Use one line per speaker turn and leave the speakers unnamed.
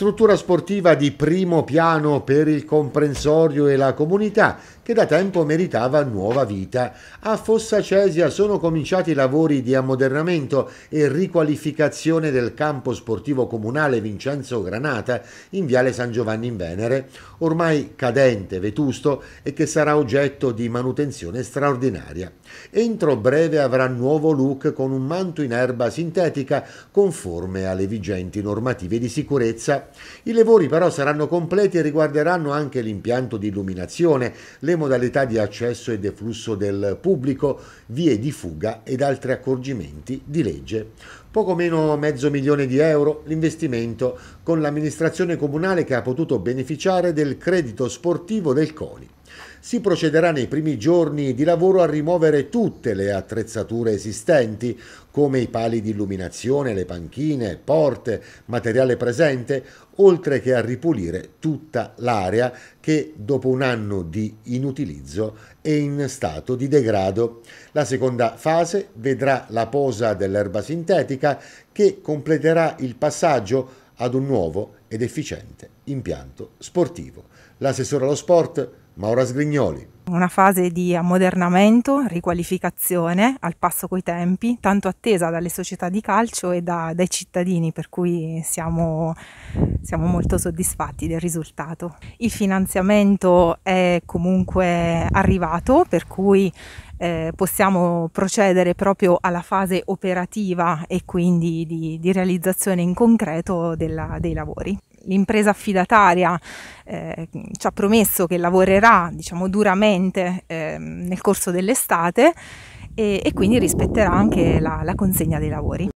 struttura sportiva di primo piano per il comprensorio e la comunità che da tempo meritava nuova vita. A Fossa Cesia sono cominciati i lavori di ammodernamento e riqualificazione del campo sportivo comunale Vincenzo Granata in Viale San Giovanni in Venere, ormai cadente, vetusto e che sarà oggetto di manutenzione straordinaria. Entro breve avrà nuovo look con un manto in erba sintetica conforme alle vigenti normative di sicurezza i lavori però saranno completi e riguarderanno anche l'impianto di illuminazione, le modalità di accesso e deflusso del pubblico, vie di fuga ed altri accorgimenti di legge. Poco meno mezzo milione di euro l'investimento con l'amministrazione comunale che ha potuto beneficiare del credito sportivo del CONI. Si procederà nei primi giorni di lavoro a rimuovere tutte le attrezzature esistenti, come i pali di illuminazione, le panchine, porte, materiale presente, oltre che a ripulire tutta l'area che dopo un anno di inutilizzo è in stato di degrado. La seconda fase vedrà la posa dell'erba sintetica che completerà il passaggio ad un nuovo ed efficiente impianto sportivo. L'assessore allo sport Maura Sgrignoli.
Una fase di ammodernamento, riqualificazione al passo coi tempi, tanto attesa dalle società di calcio e da, dai cittadini, per cui siamo, siamo molto soddisfatti del risultato. Il finanziamento è comunque arrivato, per cui eh, possiamo procedere proprio alla fase operativa e quindi di, di realizzazione in concreto della, dei lavori l'impresa affidataria eh, ci ha promesso che lavorerà diciamo, duramente eh, nel corso dell'estate e, e, quindi rispetterà anche la, la consegna dei lavori.